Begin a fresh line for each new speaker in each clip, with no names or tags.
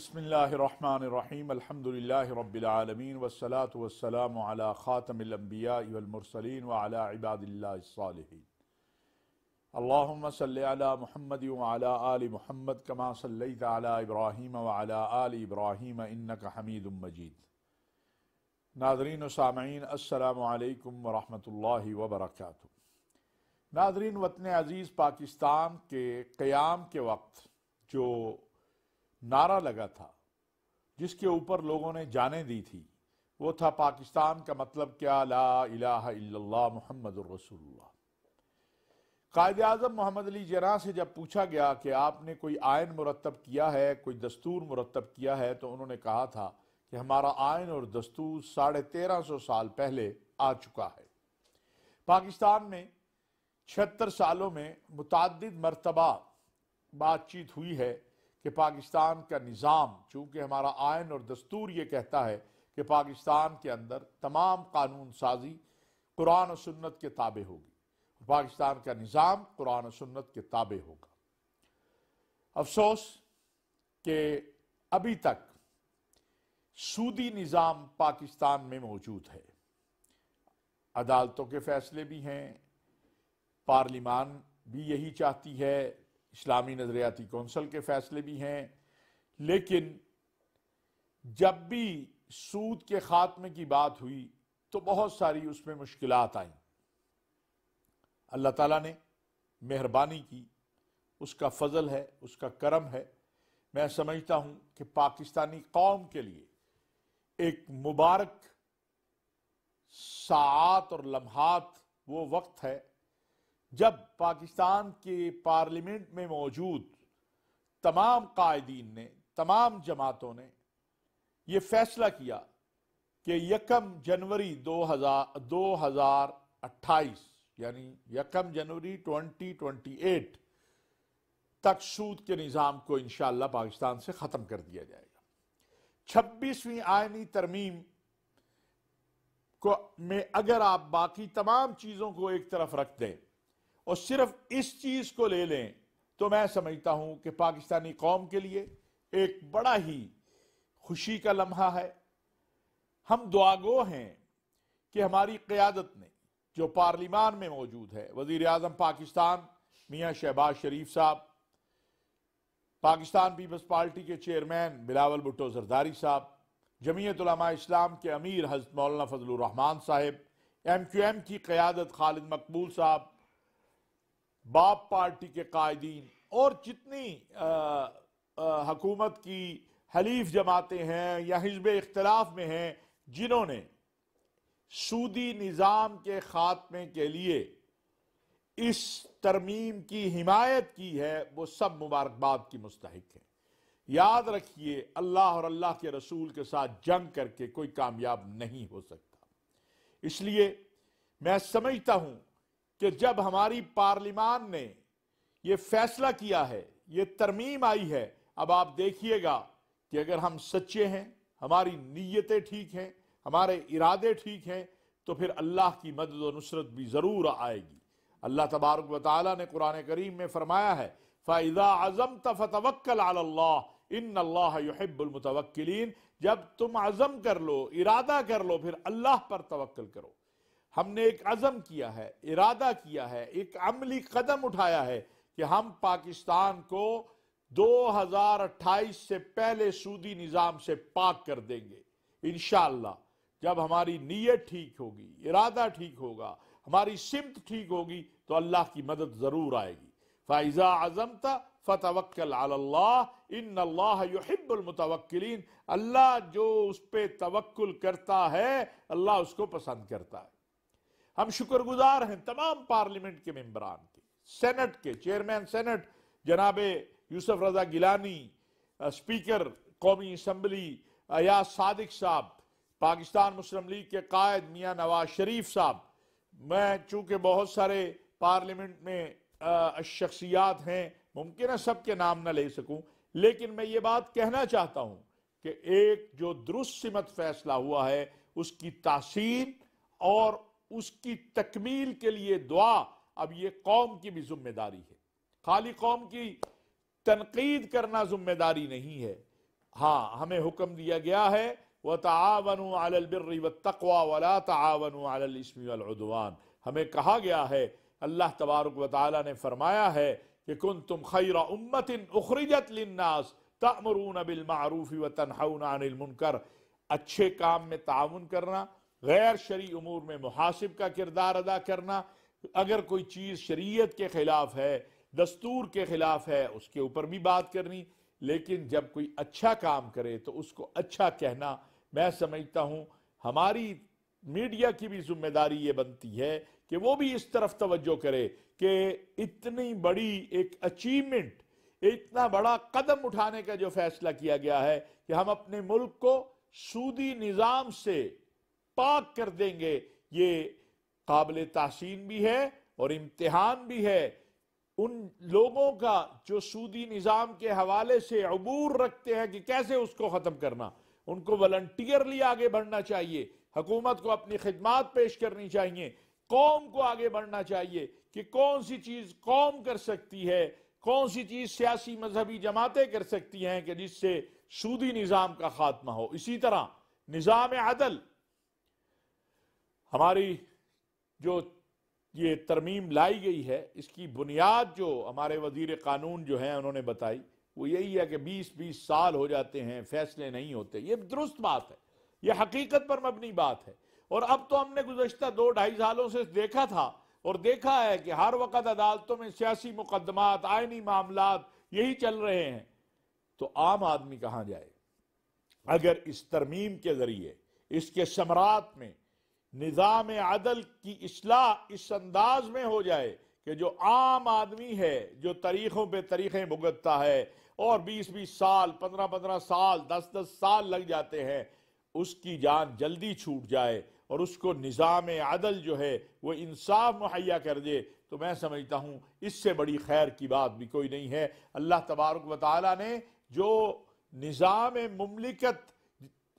बसमीम अल्हम्दुलिल्लाह रब्बिलालमीन वस्सलातु वस्सलाम अला महमद अंबिया वल कमा सल्लैत अला इब्राहीम व अला मजीद नाजरीन सामीन अस्सलाम वालेकुम व रहमतुल्लाहि वतन अज़ीज़ पाकिस्तान के क्याम के वक्त जो नारा लगा था जिसके ऊपर लोगों ने जाने दी थी वो था पाकिस्तान का मतलब क्या ला इलाहा मोहम्मद कायद अजम मोहम्मद अली जना से जब पूछा गया कि आपने कोई आयन मुरतब किया है कोई दस्तूर मुरतब किया है तो उन्होंने कहा था कि हमारा आयन और दस्तूर साढ़े तेरह सौ साल पहले आ चुका है पाकिस्तान में छिहत्तर सालों में मुतद मरतबा बातचीत हुई है कि पाकिस्तान का निज़ाम चूँकि हमारा आयन और दस्तूर ये कहता है कि पाकिस्तान के अंदर तमाम कानून साजी कुरान और सुन्नत के ताबे होगी पाकिस्तान का निज़ाम कुरान और सुन्नत के ताबे होगा अफसोस के अभी तक सूदी निज़ाम पाकिस्तान में मौजूद है अदालतों के फैसले भी हैं पार्लिमान भी यही चाहती है इस्लामी नज़रियाती कौंसल के फैसले भी हैं लेकिन जब भी सूद के ख़ात्मे की बात हुई तो बहुत सारी उसमें मुश्किल आई अल्लाह ताला ने मेहरबानी की उसका फजल है उसका करम है मैं समझता हूँ कि पाकिस्तानी कौम के लिए एक मुबारक सात और लम्हात वो वक्त है जब पाकिस्तान के पार्लियामेंट में मौजूद तमाम कायदीन ने तमाम जमातों ने ये फैसला किया कि यकम जनवरी दो हज़ार दो हज़ार अट्ठाईस यानी यकम जनवरी ट्वेंटी ट्वेंटी एट तक सूद के निज़ाम को इनशाला पाकिस्तान से ख़त्म कर दिया जाएगा छब्बीसवीं आयनी तरमीम को में अगर आप बाकी तमाम चीज़ों को एक तरफ रख दें और सिर्फ इस चीज को ले लें तो मैं समझता हूं कि पाकिस्तानी कौम के लिए एक बड़ा ही खुशी का लम्हा है हम दुआगो हैं कि हमारी क़्यादत ने जो पार्लिमान में मौजूद है वजीर आजम पाकिस्तान मियाँ शहबाज शरीफ साहब पाकिस्तान पीपल्स पार्टी के चेयरमैन बिलावल भुट्टो जरदारी साहब जमीयत इस्लाम के अमीर हजरत मौलाना फजलरहमान साहब एम क्यू एम की क़्यादत खालिद मकबूल साहब बाप पार्टी के कायदीन और जितनी हकूमत की हलीफ जमातें हैं या हिजब इख्तलाफ में हैं जिन्होंने सूदी निज़ाम के ख़ात्मे के लिए इस तरमीम की हिमायत की है वो सब मुबारकबाद की मुस्तक है याद रखिए अल्लाह और अल्लाह के रसूल के साथ जंग करके कोई कामयाब नहीं हो सकता इसलिए मैं समझता हूँ कि जब हमारी पार्लिमान ने यह फैसला किया है ये तरमीम आई है अब आप देखिएगा कि अगर हम सच्चे हैं हमारी नीयतें ठीक हैं हमारे इरादे ठीक हैं तो फिर अल्लाह की मदद और नुसरत भी ज़रूर आएगी अल्लाह तबारक वाली ने कुरान करीम में फरमाया है फायदा अज़म तफ़तवक्ल अल्लाह इन अल्लाहबुलमतवक्लिन जब तुम अज़म कर लो इरादा कर लो फिर अल्लाह पर तवक्ल करो हमने एक अज़म किया है इरादा किया है एक अमली कदम उठाया है कि हम पाकिस्तान को 2028 से पहले सूदी निज़ाम से पाक कर देंगे इन जब हमारी नीयत ठीक होगी इरादा ठीक होगा हमारी सिमत ठीक होगी तो अल्लाह की मदद ज़रूर आएगी फ़ाइज़ा था फ़तवक्ल अल्लाह इन अल्लाहबुलमतवक्लिन अल्लाह जो उस पर तवक्ल करता है अल्लाह उसको पसंद करता है हम शुक्रगुजार हैं तमाम पार्लियामेंट के मेम्बरान के सेनेट के चेयरमैन सेनेट जनाब यूसुफ रजा गिलानी स्पीकर कौमी असम्बली अयाज सादिक साहब पाकिस्तान मुस्लिम लीग के कायद मियाँ नवाज शरीफ साहब मैं चूंकि बहुत सारे पार्लियामेंट में शख्सियात हैं मुमकिन है सब के नाम ना ले सकूं लेकिन मैं ये बात कहना चाहता हूं कि एक जो दुरुस्त सिमत फैसला हुआ है उसकी तासीर और उसकी तकमील के लिए दुआ अब यह कौम की भी जिम्मेदारी है खाली कौम की तनकीद करना जिम्मेदारी नहीं है हाँ हमें हुक्म दिया गया है वह तावन अलबिर तकवा वाला तावन अलस्मीवान हमें कहा गया है अल्लाह तबारक व ने फरमाया है कि कुन तुम खैर उम्मतिन उखरीजत लिन्नास तमरून बिलमारूफ़ी व तनहाउन अनिल मुनकर अच्छे काम में ताउन करना गैर शरी अमूर में मुहासिब का किरदार अदा करना अगर कोई चीज़ शरीयत के ख़िलाफ़ है दस्तूर के ख़िलाफ़ है उसके ऊपर भी बात करनी लेकिन जब कोई अच्छा काम करे तो उसको अच्छा कहना मैं समझता हूँ हमारी मीडिया की भी जिम्मेदारी ये बनती है कि वो भी इस तरफ तवज्जो करे कि इतनी बड़ी एक अचीवमेंट इतना बड़ा कदम उठाने का जो फैसला किया गया है कि हम अपने मुल्क को सूदी निज़ाम से पाक कर देंगे ये काबिल तहसीन भी है और इम्तिहान भी है उन लोगों का जो सूदी निज़ाम के हवाले से अबूर रखते हैं कि कैसे उसको ख़त्म करना उनको लिए आगे बढ़ना चाहिए हकूमत को अपनी खिदमात पेश करनी चाहिए कौम को आगे बढ़ना चाहिए कि कौन सी चीज़ कौम कर सकती है कौन सी चीज़ सियासी मजहबी जमातें कर सकती हैं कि जिससे सूदी निज़ाम का खात्मा हो इसी तरह निज़ाम अदल हमारी जो ये तरमीम लाई गई है इसकी बुनियाद जो हमारे वजीर कानून जो हैं उन्होंने बताई वो यही है कि बीस बीस साल हो जाते हैं फैसले नहीं होते ये दुरुस्त बात है ये हकीकत पर मबनी बात है और अब तो हमने गुजशत दो ढाई सालों से देखा था और देखा है कि हर वक्त अदालतों में सियासी मुकदमात आयनी मामला यही चल रहे हैं तो आम आदमी कहाँ जाए अगर इस तरमीम के ज़रिए इसके समरात में निज़ाम अदल की असलाह इस अंदाज में हो जाए कि जो आम आदमी है जो तरीक़ों पर तरीके भुगतता है और बीस बीस साल पंद्रह पंद्रह साल दस दस साल लग जाते हैं उसकी जान जल्दी छूट जाए और उसको निज़ाम अदल जो है वो इंसाफ मुहैया कर दे तो मैं समझता हूँ इससे बड़ी खैर की बात भी कोई नहीं है अल्लाह तबारक व ने जो निज़ाम ममलिकत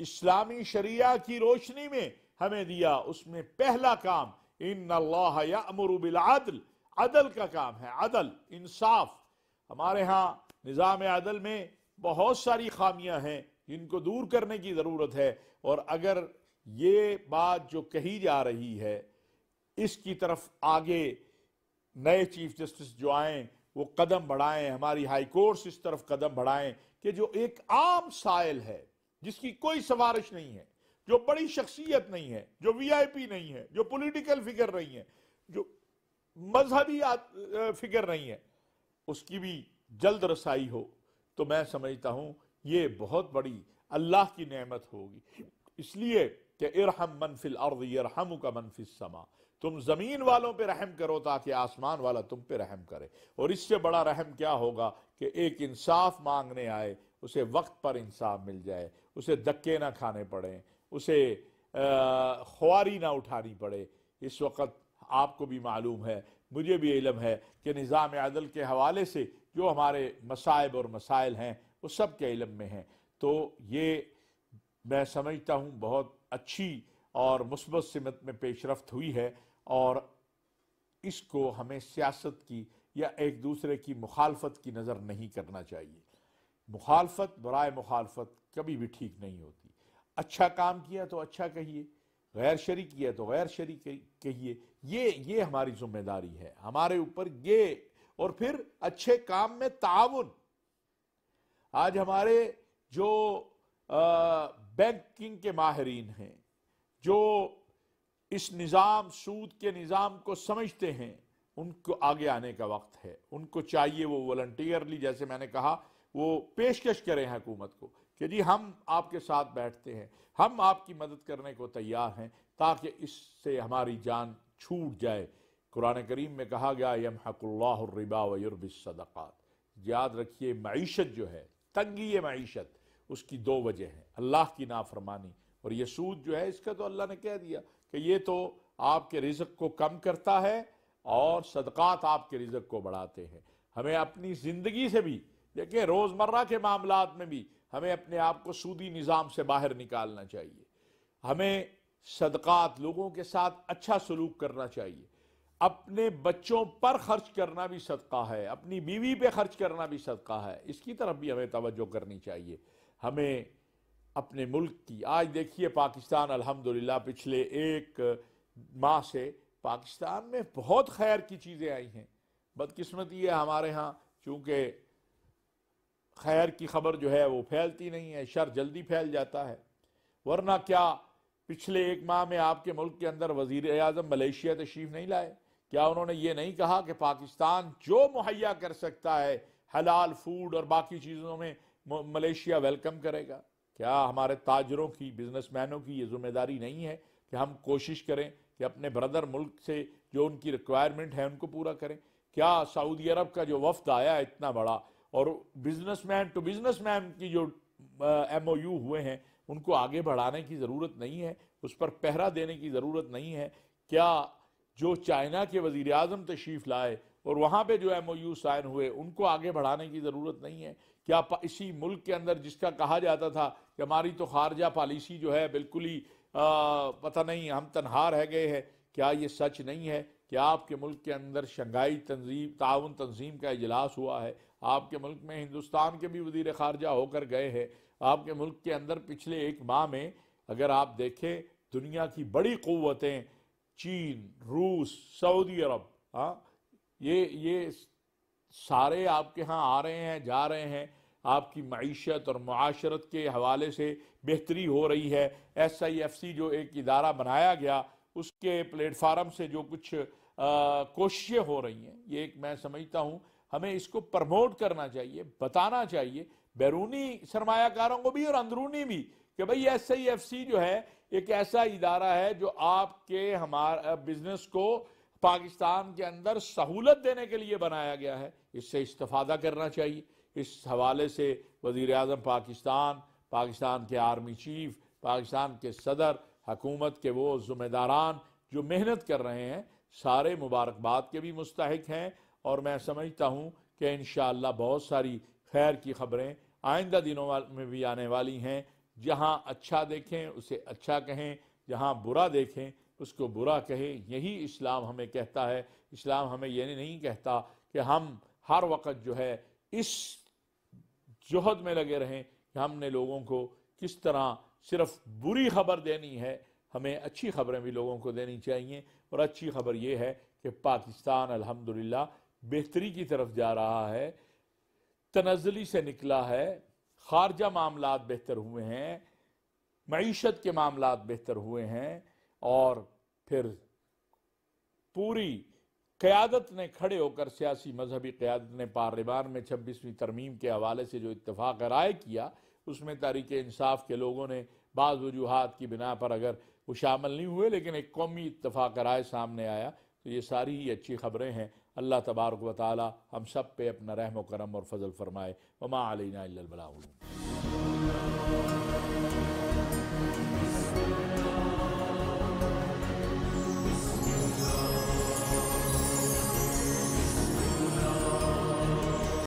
इस्लामी शरिया की रोशनी में हमें दिया उसमें पहला काम इन अमरबिलदल अदल का काम है अदल इंसाफ हमारे यहाँ निज़ाम अदल में बहुत सारी खामियां हैं जिनको दूर करने की ज़रूरत है और अगर ये बात जो कही जा रही है इसकी तरफ आगे नए चीफ जस्टिस जो आए वो कदम बढ़ाएं हमारी हाई कोर्ट्स इस तरफ कदम बढ़ाएं कि जो एक आम साइल है जिसकी कोई सफारिश नहीं है जो बड़ी शख्सियत नहीं है जो वीआईपी नहीं है जो पॉलिटिकल फिगर नहीं है जो मजहबी फिगर नहीं है उसकी भी जल्द रसाई हो तो मैं समझता हूँ ये बहुत बड़ी अल्लाह की नेमत होगी इसलिए कि इरहम मनफिल अर्द इरहम का मनफिल समा तुम ज़मीन वालों पर रहम करो ताकि आसमान वाला तुम पे रहम करे और इससे बड़ा रहम क्या होगा कि एक इंसाफ मांगने आए उसे वक्त पर इंसाफ मिल जाए उसे धक्के ना खाने पड़े उसे ख्वारी ना उठानी पड़े इस वक्त आपको भी मालूम है मुझे भी इलम है कि निज़ाम अदल के हवाले से जो हमारे मसायब और मसाइल हैं वो सब के इलम में हैं तो ये मैं समझता हूँ बहुत अच्छी और मुस्बत समत में पेशरफ हुई है और इसको हमें सियासत की या एक दूसरे की मुखालफत की नज़र नहीं करना चाहिए मुखालफत बरए मुखालफत कभी भी ठीक नहीं होती अच्छा काम किया तो अच्छा कहिए गैर शरी किया तो गैर शरी कहिए ये ये हमारी जिम्मेदारी है हमारे ऊपर ये और फिर अच्छे काम में ताउन आज हमारे जो बैंकिंग के माहरीन हैं जो इस निज़ाम सूद के निज़ाम को समझते हैं उनको आगे आने का वक्त है उनको चाहिए वो वॉल्टियरली जैसे मैंने कहा वो पेशकश करें हुकूमत को कि जी हम आपके साथ बैठते हैं हम आपकी मदद करने को तैयार हैं ताकि इससे हमारी जान छूट जाए कुरान करीम में कहा गया यम हकुल्लाबा वयुरबिसदात याद रखिए मीशत जो है तंगी मीशत उसकी दो वजह हैं अल्लाह की नाफरमानी और ये सूद जो है इसका तो अल्लाह ने कह दिया कि ये तो आपके रिजक को कम करता है और सदक़ात आपके रिजक को बढ़ाते हैं हमें अपनी ज़िंदगी से भी देखिए रोज़मर्रा के मामला में भी हमें अपने आप को सूदी निज़ाम से बाहर निकालना चाहिए हमें सदक़ात लोगों के साथ अच्छा सलूक करना चाहिए अपने बच्चों पर खर्च करना भी सदका है अपनी बीवी पे खर्च करना भी सदका है इसकी तरफ भी हमें तवज्जो करनी चाहिए हमें अपने मुल्क की आज देखिए पाकिस्तान अल्हम्दुलिल्लाह पिछले एक माह से पाकिस्तान में बहुत खैर की चीज़ें आई हैं बदकिस्मती है हमारे यहाँ चूँकि खैर की खबर जो है वो फैलती नहीं है शर जल्दी फैल जाता है वरना क्या पिछले एक माह में आपके मुल्क के अंदर वजीर अजम मलेशिया तशरीफ नहीं लाए क्या उन्होंने ये नहीं कहा कि पाकिस्तान जो मुहैया कर सकता है हलाल फूड और बाकी चीज़ों में मलेशिया वेलकम करेगा क्या हमारे ताजरों की बिजनेसमैनों की ये जिम्मेदारी नहीं है कि हम कोशिश करें कि अपने ब्रदर मुल्क से जो उनकी रिक्वायरमेंट है उनको पूरा करें क्या सऊदी अरब का जो वफद आया इतना बड़ा और बिजनेसमैन टू बिजनेसमैन की जो एम uh, हुए हैं उनको आगे बढ़ाने की ज़रूरत नहीं है उस पर पहरा देने की ज़रूरत नहीं है क्या जो चाइना के वज़ी अजम तशरीफ़ लाए और वहाँ पे जो एम साइन हुए उनको आगे बढ़ाने की ज़रूरत नहीं है क्या इसी मुल्क के अंदर जिसका कहा जाता था कि हमारी तो खारजा पॉलिसी जो है बिल्कुल ही uh, पता नहीं हम तनहा रह गए हैं क्या ये सच नहीं है कि आपके मुल्क के अंदर शंघाई तंजीम ताउन तंजीम का इजलास हुआ है आपके मुल्क में हिंदुस्तान के भी वजीर खारजा होकर गए हैं आपके मुल्क के अंदर पिछले एक माह में अगर आप देखें दुनिया की बड़ी क़वतें चीन रूस सऊदी अरब हाँ ये ये सारे आपके यहाँ आ रहे हैं जा रहे हैं आपकी मीशत और माशरत के हवाले से बेहतरी हो रही है एस आई एफ सी जो एक इदारा बनाया गया उसके प्लेटफार्म से जो कुछ कोशिशें हो रही हैं ये एक मैं समझता हूँ हमें इसको प्रमोट करना चाहिए बताना चाहिए बैरूनी सरमाकारों को भी और अंदरूनी भी कि भाई एस आई एफ सी जो है एक ऐसा इदारा है जो आपके हमारा बिजनेस को पाकिस्तान के अंदर सहूलत देने के लिए बनाया गया है इससे इस्तफादा करना चाहिए इस हवाले से वजीर अजम पाकिस्तान पाकिस्तान के आर्मी चीफ पाकिस्तान के सदर हकूमत के वो जुम्मेदारान जो मेहनत कर रहे हैं सारे मुबारकबाद के भी मुस्तक हैं और मैं समझता हूँ कि इन बहुत सारी खैर की खबरें आइंदा दिनों में भी आने वाली हैं जहाँ अच्छा देखें उसे अच्छा कहें जहाँ बुरा देखें उसको बुरा कहें यही इस्लाम हमें कहता है इस्लाम हमें यह नहीं कहता कि हम हर वक्त जो है इस जहद में लगे रहें कि हमने लोगों को किस तरह सिर्फ बुरी खबर देनी है हमें अच्छी खबरें भी लोगों को देनी चाहिए और अच्छी खबर ये है कि पाकिस्तान अलहमदिल्ला बेहतरी की तरफ जा रहा है तनजली से निकला है खारजा मामला बेहतर हुए हैं मीशत के मामला बेहतर हुए हैं और फिर पूरी क़्यादत ने खड़े होकर सियासी मजहबी क़्यादत ने पार्लिमान में छब्बीसवीं तरमीम के हवाले से जो इतफाक़ राय किया उसमें तहरीक इंसाफ के लोगों ने बाज़ वजूहत की बिना पर अगर वो शामिल नहीं हुए लेकिन एक कौमी इतफाक़ राय सामने आया तो ये सारी ही अच्छी खबरें हैं अल्लाह तबारक व हम सब पे अपना रहम करम और फजल फरमाए ममा अलना बलाउन